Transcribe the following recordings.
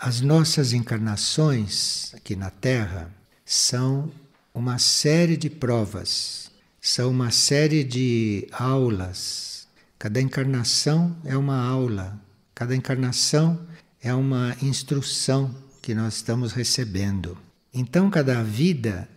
As nossas encarnações aqui na Terra são uma série de provas, são uma série de aulas. Cada encarnação é uma aula, cada encarnação é uma instrução que nós estamos recebendo. Então, cada vida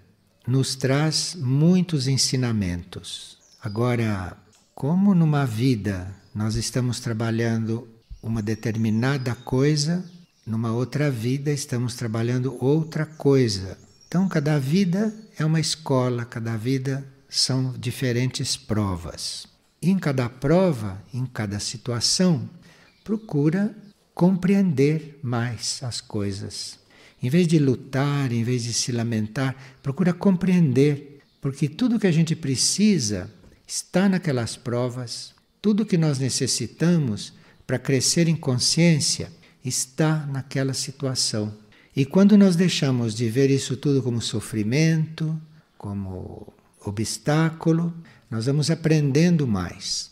nos traz muitos ensinamentos. Agora, como numa vida nós estamos trabalhando uma determinada coisa numa outra vida estamos trabalhando outra coisa. Então, cada vida é uma escola, cada vida são diferentes provas. E em cada prova, em cada situação, procura compreender mais as coisas. Em vez de lutar, em vez de se lamentar, procura compreender, porque tudo que a gente precisa está naquelas provas, tudo que nós necessitamos para crescer em consciência está naquela situação. E quando nós deixamos de ver isso tudo como sofrimento, como obstáculo, nós vamos aprendendo mais.